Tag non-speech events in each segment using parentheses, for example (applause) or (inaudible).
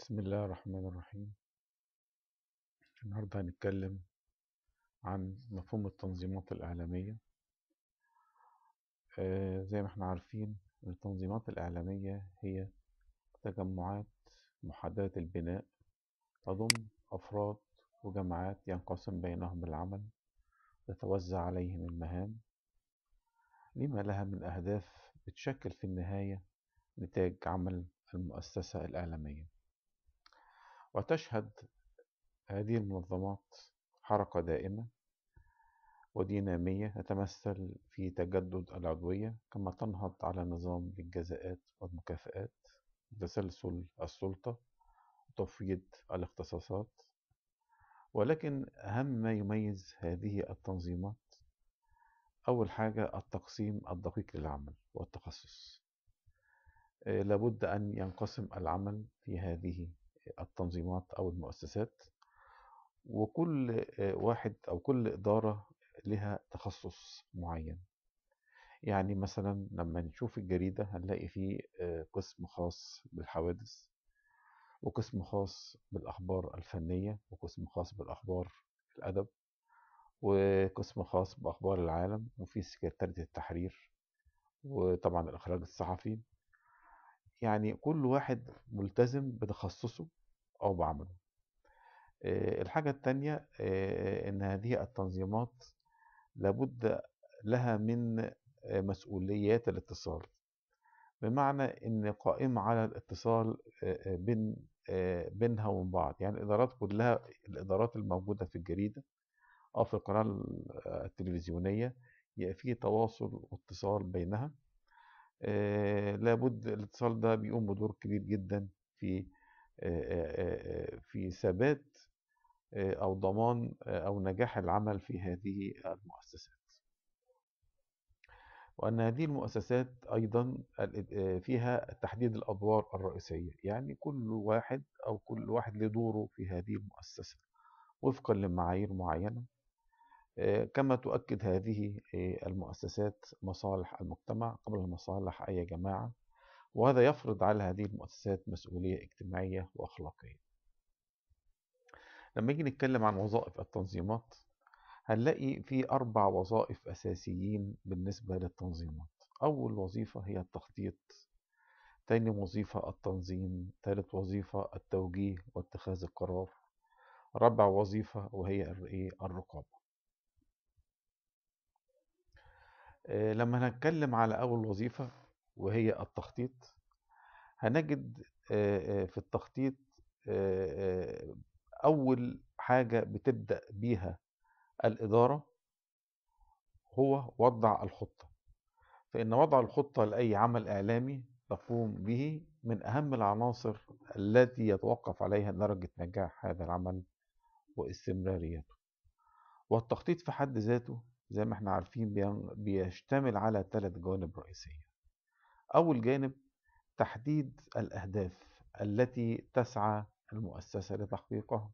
بسم الله الرحمن الرحيم النهاردة هنتكلم عن مفهوم التنظيمات الإعلامية آه زي ما احنا عارفين التنظيمات الإعلامية هي تجمعات محددة البناء تضم أفراد وجماعات ينقسم بينهم العمل تتوزع عليهم المهام لما لها من أهداف بتشكل في النهاية نتاج عمل المؤسسة الإعلامية وتشهد هذه المنظمات حركة دائمة ودينامية تتمثل في تجدد العضوية كما تنهض على نظام الجزاءات والمكافآت وتسلسل السلطة وتفويض الاختصاصات ولكن أهم ما يميز هذه التنظيمات أول حاجة التقسيم الدقيق للعمل والتخصص آه، لابد أن ينقسم العمل في هذه التنظيمات أو المؤسسات وكل آه، واحد أو كل إدارة لها تخصص معين يعني مثلا لما نشوف الجريدة هنلاقي فيه آه، قسم خاص بالحوادث وقسم خاص بالأخبار الفنية وقسم خاص بالأخبار الأدب وقسم خاص بأخبار العالم وفي سكرتارية التحرير وطبعا الإخراج الصحفي يعني كل واحد ملتزم بتخصصه أو بعمله الحاجة التانية إن هذه التنظيمات لابد لها من مسؤوليات الاتصال بمعنى إن قائمة على الاتصال بين بينها وبين بعض يعني الإدارات كلها الإدارات الموجودة في الجريدة أو في القناة التلفزيونية يبقى في تواصل واتصال بينها آه، لابد الاتصال ده بيقوم بدور كبير جدا في آه، آه، في ثبات او ضمان او نجاح العمل في هذه المؤسسات وأن هذه المؤسسات أيضا فيها تحديد الأدوار الرئيسية يعني كل واحد أو كل واحد له دوره في هذه المؤسسة وفقا لمعايير معينة آه، كما تؤكد هذه آه، المؤسسات مصالح المجتمع قبل مصالح أي جماعة وهذا يفرض على هذه المؤسسات مسؤولية اجتماعية وأخلاقية لما نيجي نتكلم عن وظائف التنظيمات هنلاقي في أربع وظائف أساسيين بالنسبة للتنظيمات أول وظيفة هي التخطيط تاني وظيفة التنظيم تالت وظيفة التوجيه واتخاذ القرار رابع وظيفة وهي الرقابة آه، لما هنتكلم على أول وظيفة وهي التخطيط هنجد آه، آه، في التخطيط أول حاجة بتبدأ بيها الإدارة هو وضع الخطة فإن وضع الخطة لأي عمل إعلامي تقوم به من أهم العناصر التي يتوقف عليها درجة نجاح هذا العمل واستمراريته والتخطيط في حد ذاته زي ما احنا عارفين بيشتمل على ثلاث جوانب رئيسية أول جانب تحديد الأهداف التي تسعى المؤسسة لتحقيقها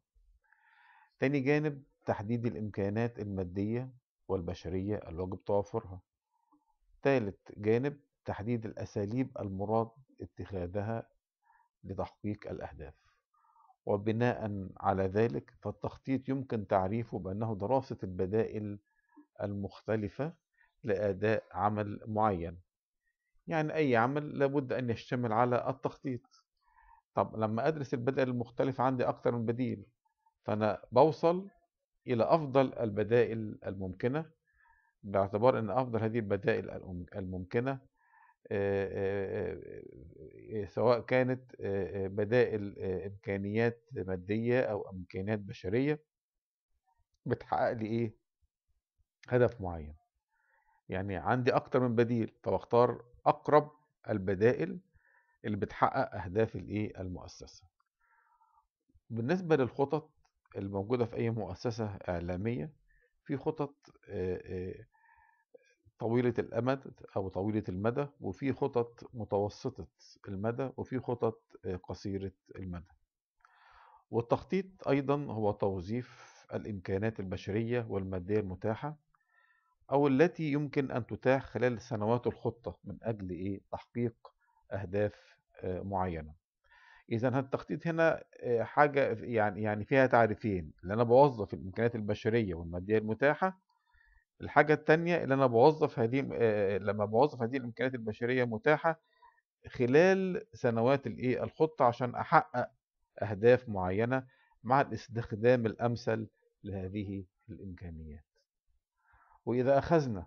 تاني جانب تحديد الإمكانات المادية والبشرية الواجب توفرها تالت جانب تحديد الأساليب المراد اتخاذها لتحقيق الأهداف وبناء على ذلك فالتخطيط يمكن تعريفه بأنه دراسة البدائل المختلفة لأداء عمل معين يعني أي عمل لابد أن يشتمل على التخطيط طب لما أدرس البدائل المختلفة عندي أكتر من بديل فأنا بوصل إلى أفضل البدائل الممكنة باعتبار أن أفضل هذه البدائل الممكنة سواء كانت بدائل إمكانيات مادية أو إمكانيات بشرية بتحقق لي إيه هدف معين يعني عندي اكتر من بديل فبختار اقرب البدائل اللي بتحقق اهداف الايه المؤسسه بالنسبه للخطط الموجوده في اي مؤسسه اعلاميه في خطط طويله الامد او طويله المدى وفي خطط متوسطه المدى وفي خطط قصيره المدى والتخطيط ايضا هو توظيف الامكانات البشريه والماديه المتاحه أو التي يمكن أن تتاح خلال سنوات الخطة من أجل إيه تحقيق أهداف آه، معينة إذا التخطيط هنا آه، حاجة يعني يعني فيها تعريفين اللي أنا بوظف الإمكانيات البشرية والمادية المتاحة الحاجة التانية اللي أنا بوظف هذه آه، لما بوظف هذه الإمكانيات البشرية متاحة خلال سنوات الإيه الخطة عشان أحقق أهداف معينة مع الاستخدام الأمثل لهذه الإمكانيات وإذا أخذنا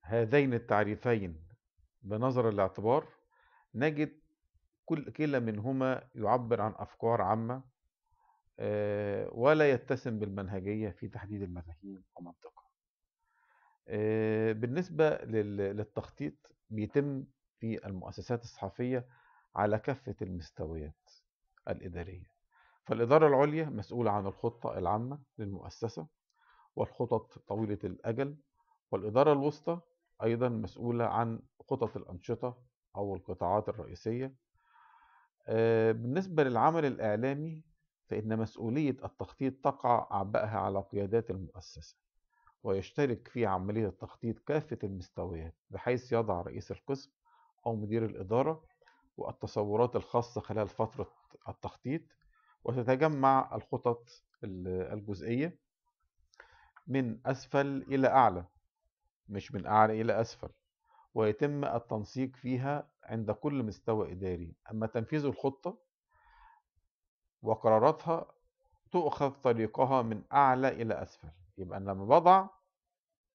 هذين التعريفين بنظر الاعتبار نجد كل كلا منهما يعبر عن أفكار عامة آه، ولا يتسم بالمنهجية في تحديد المفاهيم ومنطقها آه، بالنسبة للتخطيط بيتم في المؤسسات الصحفية على كافة المستويات الإدارية فالإدارة العليا مسؤولة عن الخطة العامة للمؤسسة والخطط طويلة الأجل والإدارة الوسطى أيضا مسؤولة عن خطط الأنشطة أو القطاعات الرئيسية آه، بالنسبة للعمل الإعلامي فإن مسؤولية التخطيط تقع عبئها على قيادات المؤسسة ويشترك في عملية التخطيط كافة المستويات بحيث يضع رئيس القسم أو مدير الإدارة والتصورات الخاصة خلال فترة التخطيط وتتجمع الخطط الجزئية من أسفل إلى أعلى مش من أعلى إلى أسفل ويتم التنسيق فيها عند كل مستوى إداري أما تنفيذ الخطة وقراراتها تؤخذ طريقها من أعلى إلى أسفل يبقى أنا لما بضع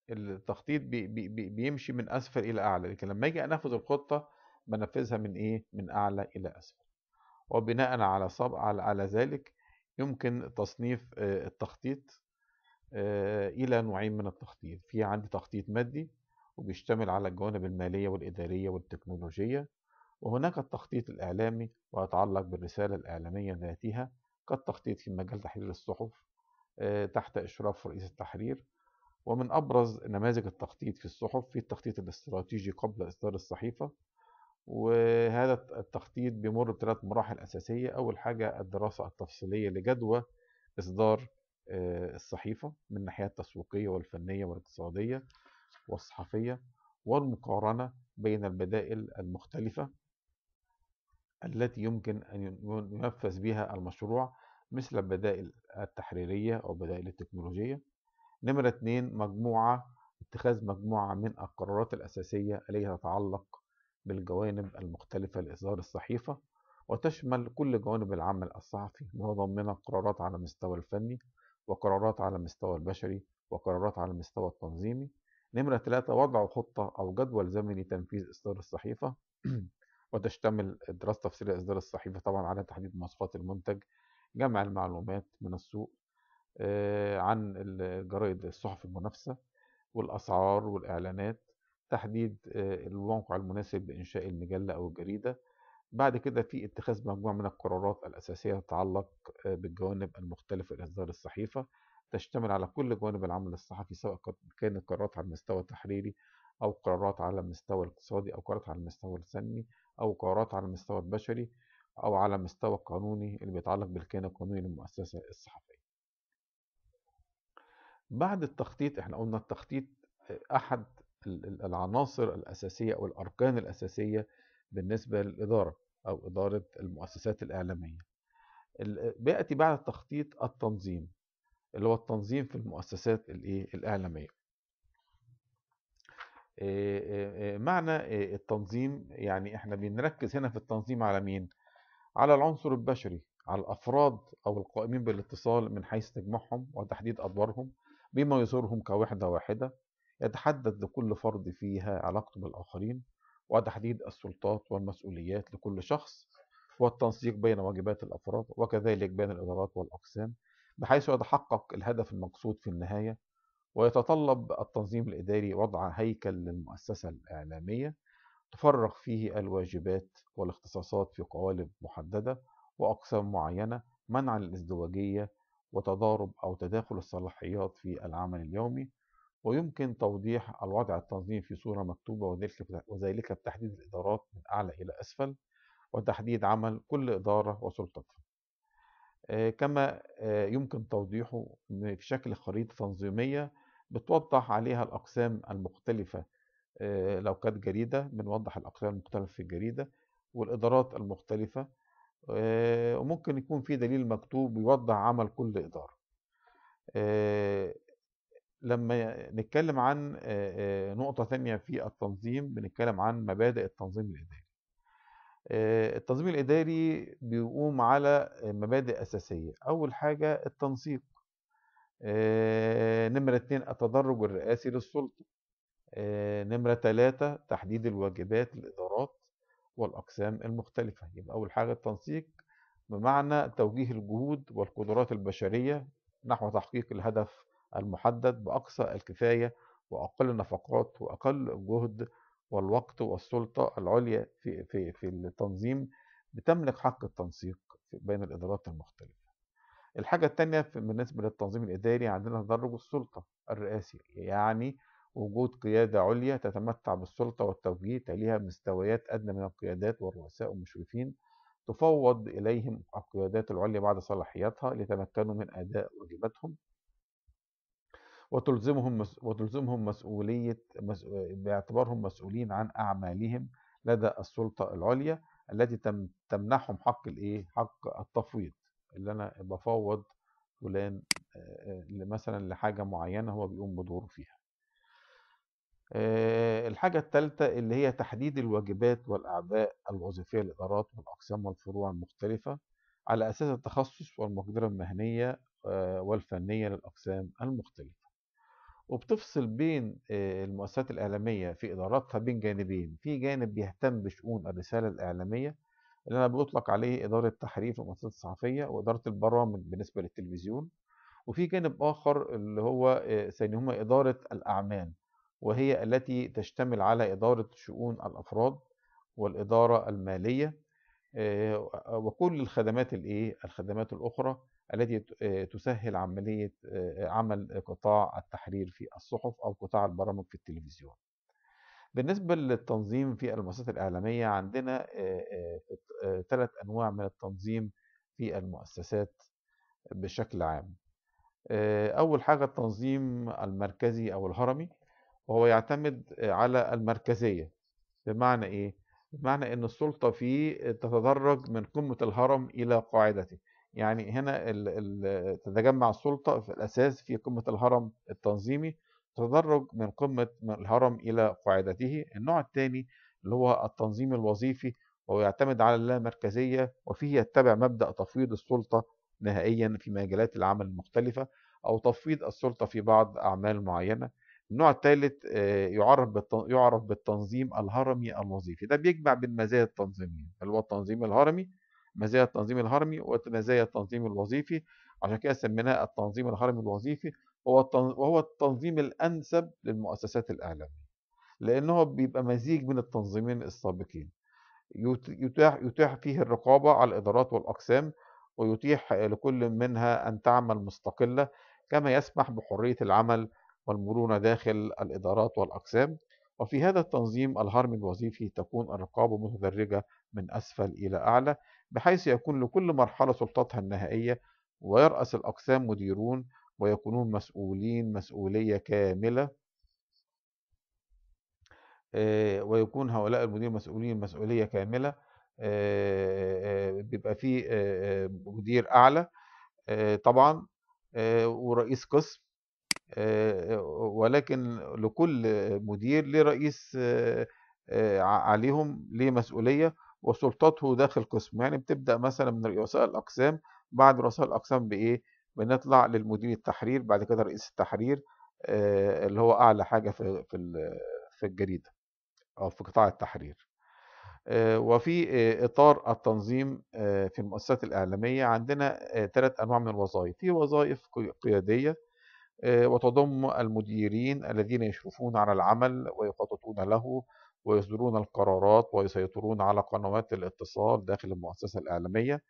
التخطيط بي بي بي بيمشي من أسفل إلى أعلى لكن لما أجي أنفذ الخطة بنفذها من إيه؟ من أعلى إلى أسفل وبناء على على, على ذلك يمكن تصنيف آه، التخطيط آه، إلى نوعين من التخطيط في عندي تخطيط مادي وبيشتمل على الجوانب المالية والإدارية والتكنولوجية وهناك التخطيط الإعلامي ويتعلق بالرسالة الإعلامية ذاتها كالتخطيط في مجال تحرير الصحف آه، تحت إشراف رئيس التحرير ومن أبرز نماذج التخطيط في الصحف في التخطيط الاستراتيجي قبل إصدار الصحيفة وهذا التخطيط بيمر بثلاث مراحل أساسية أول حاجة الدراسة التفصيلية لجدوى إصدار آه، الصحيفة من الناحية التسويقية والفنية والاقتصادية والصحفية والمقارنة بين البدائل المختلفة التي يمكن أن ينفذ بها المشروع مثل البدائل التحريرية أو البدائل التكنولوجية نمرة اثنين مجموعة اتخاذ مجموعة من القرارات الأساسية التي تتعلق بالجوانب المختلفة لإصدار الصحيفة وتشمل كل جوانب العمل الصحفي متضمنة قرارات على المستوى الفني وقرارات على المستوى البشري وقرارات على المستوى التنظيمي نمرة ثلاثة وضع خطة أو جدول زمني تنفيذ إصدار الصحيفة (clears throat) وتشتمل دراسة تفسير إصدار الصحيفة طبعا على تحديد مواصفات المنتج جمع المعلومات من السوق آه، عن الجرائد الصحف المنافسة والأسعار والإعلانات تحديد آه، الموقع المناسب لإنشاء المجلة أو الجريدة بعد كده في اتخاذ مجموعة من القرارات الأساسية تتعلق آه، بالجوانب المختلفة لإصدار الصحيفة تشتمل على كل جوانب العمل الصحفي سواء كانت قرارات على المستوى التحريري أو قرارات على المستوى الاقتصادي أو قرارات على المستوى الفني أو قرارات على المستوى البشري أو على المستوى القانوني اللي بيتعلق بالكيان القانوني للمؤسسة الصحفية. بعد التخطيط احنا قلنا التخطيط آه، أحد العناصر الأساسية أو الأركان الأساسية بالنسبة للإدارة أو إدارة المؤسسات الإعلامية بيأتي بعد التخطيط التنظيم اللي هو التنظيم في المؤسسات الإعلامية معنى التنظيم يعني احنا بنركز هنا في التنظيم على مين على العنصر البشري على الأفراد أو القائمين بالاتصال من حيث تجمعهم وتحديد أدوارهم بما يصورهم كوحدة واحدة يتحدد لكل فرد فيها علاقته بالآخرين وتحديد السلطات والمسؤوليات لكل شخص والتنسيق بين واجبات الأفراد وكذلك بين الإدارات والأقسام بحيث يتحقق الهدف المقصود في النهاية ويتطلب التنظيم الإداري وضع هيكل للمؤسسة الإعلامية تفرغ فيه الواجبات والاختصاصات في قوالب محددة وأقسام معينة منعا للازدواجية وتضارب أو تداخل الصلاحيات في العمل اليومي ويمكن توضيح الوضع التنظيم في صورة مكتوبة وذلك بتحديد الإدارات من أعلى إلى أسفل وتحديد عمل كل إدارة وسلطتها آه، كما آه، يمكن توضيحه في شكل خريطة تنظيمية بتوضح عليها الأقسام المختلفة آه، لو كانت جريدة بنوضح الأقسام المختلفة في الجريدة والإدارات المختلفة وممكن يكون في دليل مكتوب يوضح عمل كل إدارة لما نتكلم عن نقطة ثانية في التنظيم بنتكلم عن مبادئ التنظيم الإداري التنظيم الإداري بيقوم على مبادئ أساسية أول حاجة التنسيق نمرة اتنين التدرج الرئاسي للسلطة نمرة تلاتة تحديد الواجبات للإدارات والأقسام المختلفة يبقى أول حاجة التنسيق بمعنى توجيه الجهود والقدرات البشرية نحو تحقيق الهدف المحدد بأقصى الكفاية وأقل النفقات وأقل الجهد والوقت والسلطة العليا في في في التنظيم بتملك حق التنسيق بين الإدارات المختلفة. الحاجة الثانية بالنسبة للتنظيم الإداري عندنا تدرج السلطة الرئاسي يعني وجود قيادة عليا تتمتع بالسلطة والتوجيه تليها مستويات أدنى من القيادات والرؤساء والمشرفين تفوض إليهم القيادات العليا بعد صلاحياتها ليتمكنوا من أداء واجباتهم وتلزمهم وتلزمهم مسؤوليه باعتبارهم مسؤولين عن اعمالهم لدى السلطه العليا التي تمنحهم حق الايه؟ حق التفويض اللي انا بفوض فلان مثلا لحاجه معينه هو بيقوم بدوره فيها. الحاجة الثالثة اللي هي تحديد الواجبات والأعباء الوظيفية للإدارات والأقسام والفروع المختلفة على أساس التخصص والمقدرة المهنية والفنية للأقسام المختلفة وبتفصل بين آه، المؤسسات الإعلامية في إداراتها بين جانبين في جانب بيهتم بشؤون الرسالة الإعلامية اللي أنا بيطلق عليه إدارة تحرير في المؤسسات الصحفية وإدارة البرامج بالنسبة للتلفزيون وفي جانب آخر اللي هو سيسمى آه، إدارة الأعمال وهي التي تشتمل على إدارة شؤون الأفراد والإدارة المالية آه، وكل الخدمات الإيه الخدمات الأخرى التي آه، تسهل عملية آه، آه، عمل قطاع التحرير في الصحف أو قطاع البرامج في التلفزيون بالنسبة للتنظيم في المؤسسات الإعلامية عندنا ثلاث أنواع من التنظيم في المؤسسات بشكل عام أول حاجة التنظيم المركزي أو الهرمي وهو يعتمد على المركزية بمعنى إيه؟ بمعنى إن السلطة فيه تتدرج من قمة الهرم إلى قاعدته يعني هنا تتجمع السلطة في الأساس في قمة الهرم التنظيمي تدرج من قمة الهرم إلى قاعدته النوع الثاني اللي هو التنظيم الوظيفي وهو يعتمد على اللامركزية وفيه يتبع مبدأ تفويض السلطة نهائيا في مجالات العمل المختلفة أو تفويض السلطة في بعض أعمال معينة النوع الثالث آه، يعرف يعرف بالتنظيم الهرمي الوظيفي ده بيجمع بين مزايا التنظيمين اللي هو التنظيم الهرمي مزايا التنظيم الهرمي ومزايا التنظيم الوظيفي عشان كده سميناه التنظيم الهرمي الوظيفي هو وهو التنظيم الأنسب للمؤسسات الإعلامية لأنه بيبقى مزيج من التنظيمين السابقين يتاح, يتاح فيه الرقابة على الإدارات والأقسام ويتيح لكل منها أن تعمل مستقلة كما يسمح بحرية العمل والمرونة داخل الإدارات والأقسام وفي هذا التنظيم الهرمي الوظيفي تكون الرقابة متدرجة من أسفل إلى أعلى بحيث يكون لكل مرحلة سلطتها النهائية ويرأس الأقسام مديرون ويكونون مسؤولين مسؤولية كاملة آه، ويكون هؤلاء المدير مسؤولين مسؤولية كاملة آه، آه، بيبقى فيه مدير أعلى طبعا ورئيس قسم ولكن لكل مدير ليه رئيس عليهم ليه مسؤولية وسلطته داخل قسمه يعني بتبدأ مثلا من رؤساء الأقسام بعد رؤساء الأقسام بإيه بنطلع للمدير التحرير بعد كده رئيس التحرير آه، اللي هو أعلى حاجة في في في الجريدة أو في قطاع التحرير آه، وفي آه، إطار التنظيم في المؤسسات الإعلامية عندنا ثلاث أنواع من الوظائف في وظائف قيادية وتضم المديرين الذين يشرفون على العمل ويخططون له ويصدرون القرارات ويسيطرون على قنوات الاتصال داخل المؤسسة الإعلامية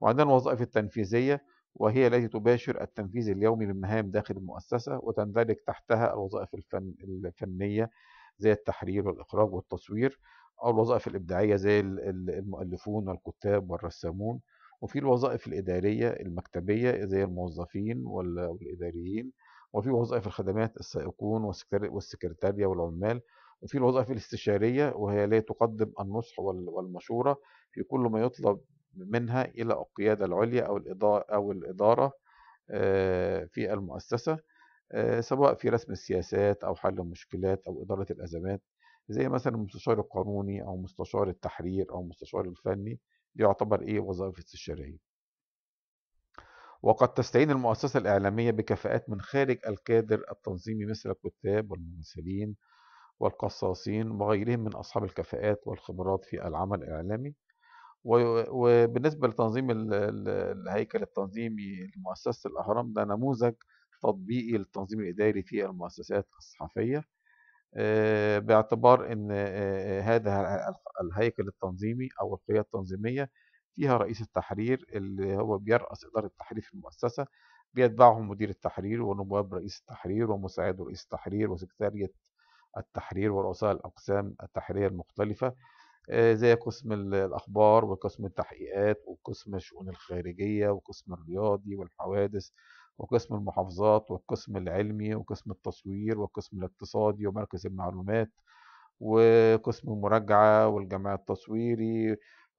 وعندنا الوظائف التنفيذية وهي التي تباشر التنفيذ اليومي للمهام داخل المؤسسة وتندرج تحتها الوظائف الفن الفنية زي التحرير والإخراج والتصوير أو الوظائف الإبداعية زي المؤلفون والكتاب والرسامون وفي الوظائف الإدارية المكتبية زي الموظفين والإداريين وفي وظائف الخدمات السائقون والسكرتارية والعمال وفي الوظائف الاستشارية وهي لا تقدم النصح والمشورة في كل ما يطلب منها إلى القيادة العليا أو الإدارة أو الإدارة في المؤسسة سواء في رسم السياسات أو حل المشكلات أو إدارة الأزمات زي مثلا المستشار القانوني أو مستشار التحرير أو المستشار الفني دي يعتبر إيه وظائف استشارية وقد تستعين المؤسسة الإعلامية بكفاءات من خارج الكادر التنظيمي مثل الكتاب والممثلين والقصاصين وغيرهم من أصحاب الكفاءات والخبرات في العمل الإعلامي وبالنسبة لتنظيم الهيكل التنظيمي لمؤسسة الأهرام ده نموذج تطبيقي للتنظيم الإداري في المؤسسات الصحفية باعتبار أن هذا الهيكل التنظيمي أو القيادة التنظيمية فيها رئيس التحرير اللي هو بيرأس إدارة التحرير في المؤسسة بيتبعهم مدير التحرير ونواب رئيس التحرير ومساعد رئيس التحرير وسكرتارية التحرير ورؤساء الأقسام التحريرية المختلفة آه، زي قسم الأخبار وقسم التحقيقات وقسم الشؤون الخارجية وقسم الرياضي والحوادث وقسم المحافظات والقسم العلمي وقسم التصوير والقسم الاقتصادي ومركز المعلومات وقسم المراجعة والجمع التصويري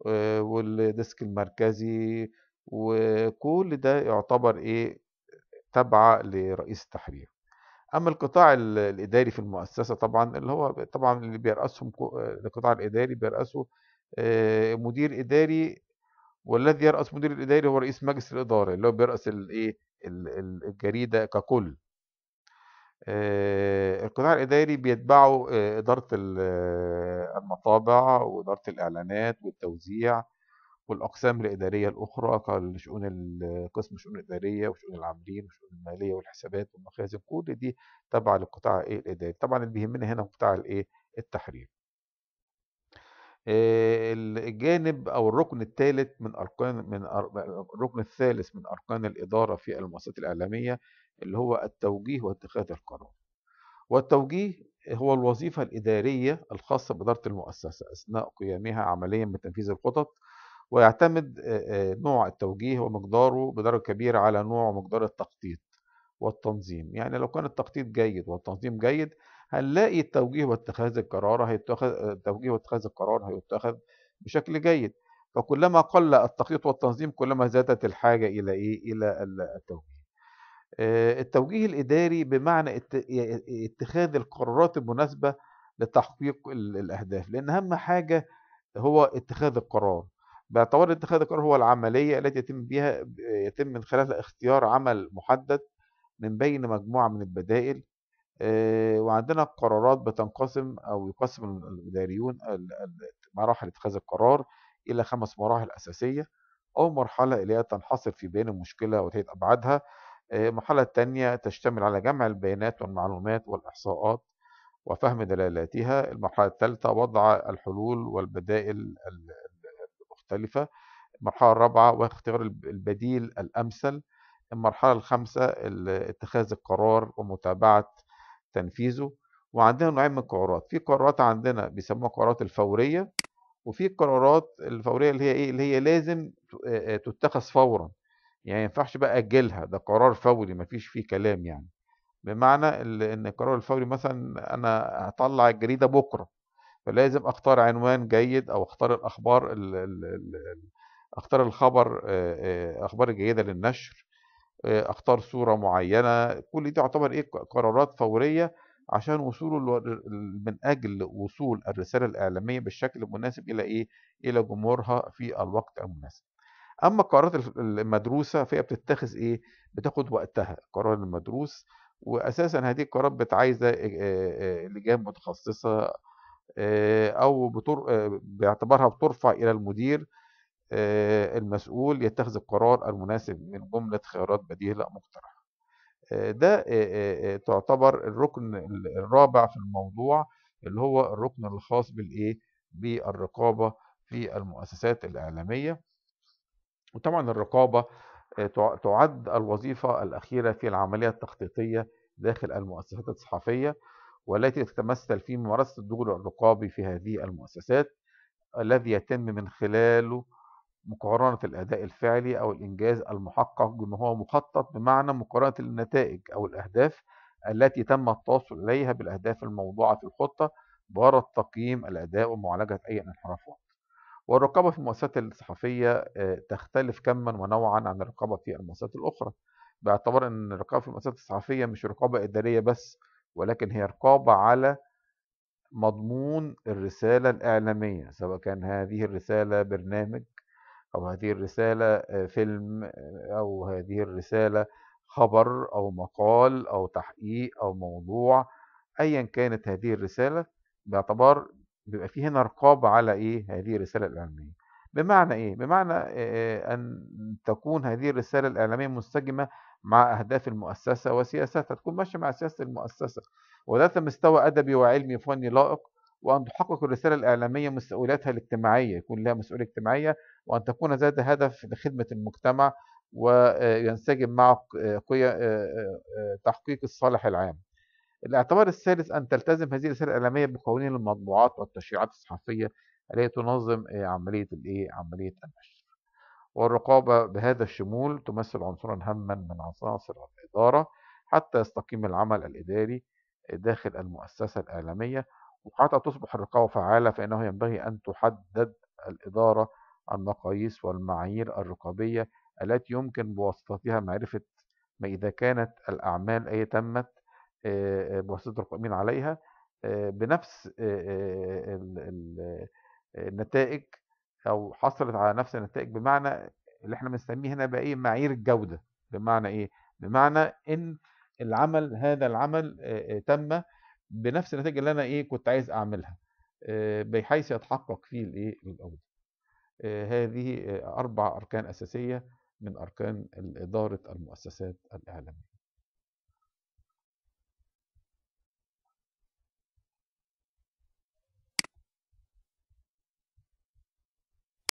آه، والديسك المركزي وكل ده يعتبر ايه تبع لرئيس التحرير اما القطاع الاداري في المؤسسه طبعا اللي هو طبعا اللي بيرأسهم القطاع الاداري بيرأسه آه، مدير اداري والذي يرأس مدير الاداري هو رئيس مجلس الاداره اللي هو بيرأس الايه الجريده ككل آه، القطاع الاداري بيتبعه آه، اداره المطابع واداره الاعلانات والتوزيع والأقسام الإدارية الأخرى كشؤون قسم الشؤون الإدارية وشؤون العاملين والشؤون المالية والحسابات والمخازن كل دي تابعة للقطاع إيه الإداري طبعا اللي بيهمنا هنا قطاع الإيه التحرير آه، الجانب او الركن الثالث من اركان من الركن الثالث من اركان الاداره في المؤسسات الاعلاميه اللي هو التوجيه واتخاذ القرار. والتوجيه هو الوظيفه الاداريه الخاصه باداره المؤسسه اثناء قيامها عمليا بتنفيذ الخطط ويعتمد نوع التوجيه ومقداره بدرجة كبيرة على نوع ومقدار التخطيط والتنظيم يعني لو كان التخطيط جيد والتنظيم جيد هنلاقي التوجيه واتخاذ القرار هيتخذ التوجيه واتخاذ القرار آه. هيتخذ بشكل جيد فكلما قل التخطيط والتنظيم كلما زادت الحاجة إلى إيه إلى التوجيه التوجيه الإداري بمعنى اتخاذ القرارات المناسبة لتحقيق الأهداف لأن أهم حاجة هو اتخاذ القرار باعتبار اتخاذ القرار هو العملية التي يتم بها يتم من خلالها اختيار عمل محدد من بين مجموعة من البدائل آه، وعندنا القرارات بتنقسم أو يقسم الإداريون مراحل اتخاذ القرار إلى خمس مراحل أساسية أو مرحلة اللي هي تنحصر في بين المشكلة وتهيئة أبعادها آه، المرحلة الثانية تشتمل على جمع البيانات والمعلومات والإحصاءات وفهم دلالاتها المرحلة الثالثة وضع الحلول والبدائل مختلفة المرحلة الرابعة واختيار البديل الأمثل المرحلة الخامسة اتخاذ القرار ومتابعة تنفيذه وعندنا نوعين من القرارات في قرارات عندنا بيسموها قرارات الفورية وفي قرارات الفورية اللي هي ايه اللي هي لازم تتخذ فورا يعني ما ينفعش بقى أجلها ده قرار فوري مفيش فيه كلام يعني بمعنى ان القرار الفوري مثلا انا هطلع الجريدة بكرة فلازم اختار عنوان جيد او اختار الاخبار ال ال الـ اختار الخبر اخبار جيده للنشر اختار صوره معينه كل دي تعتبر ايه قرارات فوريه عشان وصوله من اجل وصول الرساله الاعلاميه بالشكل المناسب الى ايه الى جمهورها في الوقت المناسب اما القرارات المدروسه فهي بتتخذ ايه بتاخد وقتها القرار المدروس واساسا هذه القرارات بتعايزه لجان متخصصه آه، او بتر... آه، باعتبارها بترفع الى المدير آه، المسؤول يتخذ القرار المناسب من جمله خيارات بديلة مقترحه ده تعتبر الركن الرابع في الموضوع اللي هو الركن الخاص بالايه بالرقابه في المؤسسات الاعلاميه وطبعا الرقابه تعد الوظيفه الاخيره في العمليه التخطيطيه داخل المؤسسات الصحفيه والتي تتمثل في ممارسة الدور الرقابي في هذه المؤسسات الذي يتم من خلاله مقارنة الأداء الفعلي أو الإنجاز المحقق بما هو مخطط بمعنى مقارنة النتائج أو الأهداف التي تم التوصل إليها بالأهداف الموضوعة في الخطة بغرض تقييم الأداء ومعالجة أي انحرافات. والرقابة في المؤسسات الصحفية آه، تختلف كما ونوعا عن الرقابة في المؤسسات الأخرى باعتبار أن الرقابة في المؤسسات الصحفية مش رقابة إدارية بس ولكن هي رقابة على مضمون الرسالة الإعلامية سواء كان هذه الرسالة برنامج أو هذه الرسالة آه، فيلم آه، أو هذه الرسالة خبر أو مقال أو تحقيق أو موضوع أيا كانت هذه الرسالة باعتبار بيبقى فيه هنا رقابة على إيه هذه الرسالة الإعلامية بمعنى إيه؟ بمعنى إيه أن تكون هذه الرسالة الإعلامية منسجمة مع أهداف المؤسسة وسياستها تكون ماشية مع سياسة المؤسسة وذات مستوى أدبي وعلمي وفني لائق وأن تحقق الرسالة الإعلامية مسؤولياتها الاجتماعية يكون لها مسؤولية اجتماعية وأن تكون ذات هدف لخدمة المجتمع وينسجم مع تحقيق الصالح العام الاعتبار الثالث أن تلتزم هذه الرسالة الإعلامية بقوانين المطبوعات والتشريعات الصحفية التي تنظم عملية الإيه عملية النشر والرقابة بهذا الشمول تمثل عنصرا هاما من عناصر الإدارة حتى يستقيم العمل الإداري داخل المؤسسة الإعلامية وحتى تصبح الرقابة فعالة فإنه ينبغي أن تحدد الإدارة المقاييس والمعايير الرقابية التي يمكن بواسطتها معرفة ما إذا كانت الأعمال أي تمت آه، آه، بواسطة القائمين عليها آه، بنفس النتائج او حصلت على نفس النتائج بمعنى اللي احنا بنسميه هنا بقى ايه معايير الجوده بمعنى ايه بمعنى ان العمل هذا العمل تم بنفس النتائج اللي انا ايه كنت عايز اعملها بحيث يتحقق فيه الايه الجوده هذه اربع اركان اساسيه من اركان اداره المؤسسات الاعلاميه